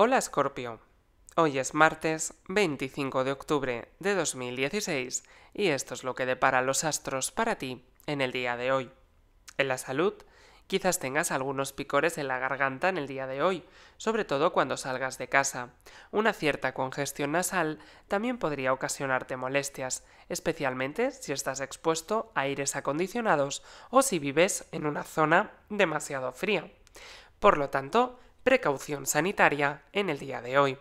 Hola Scorpio. Hoy es martes 25 de octubre de 2016 y esto es lo que depara los astros para ti en el día de hoy. En la salud, quizás tengas algunos picores en la garganta en el día de hoy, sobre todo cuando salgas de casa. Una cierta congestión nasal también podría ocasionarte molestias, especialmente si estás expuesto a aires acondicionados o si vives en una zona demasiado fría. Por lo tanto, precaución sanitaria en el día de hoy.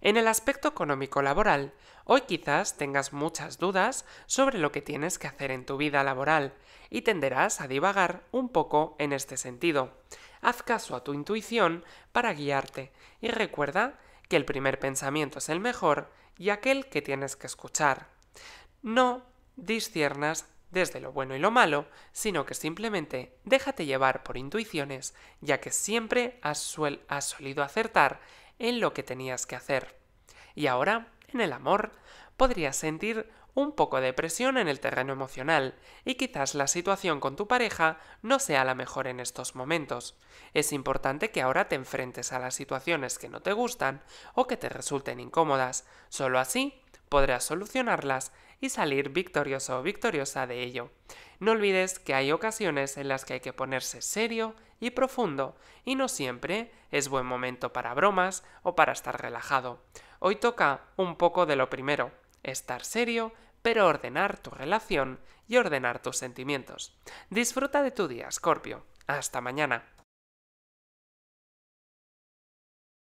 En el aspecto económico laboral, hoy quizás tengas muchas dudas sobre lo que tienes que hacer en tu vida laboral y tenderás a divagar un poco en este sentido. Haz caso a tu intuición para guiarte y recuerda que el primer pensamiento es el mejor y aquel que tienes que escuchar. No disciernas desde lo bueno y lo malo, sino que simplemente déjate llevar por intuiciones, ya que siempre has, solido acertar en lo que tenías que hacer. Y ahora, en el amor, podrías sentir un poco de presión en el terreno emocional y quizás la situación con tu pareja no sea la mejor en estos momentos. Es importante que ahora te enfrentes a las situaciones que no te gustan o que te resulten incómodas, solo así podrás solucionarlas y salir victorioso o victoriosa de ello. No olvides que hay ocasiones en las que hay que ponerse serio y profundo, y no siempre es buen momento para bromas o para estar relajado. Hoy toca un poco de lo primero, estar serio, pero ordenar tu relación y ordenar tus sentimientos. Disfruta de tu día, Scorpio. Hasta mañana.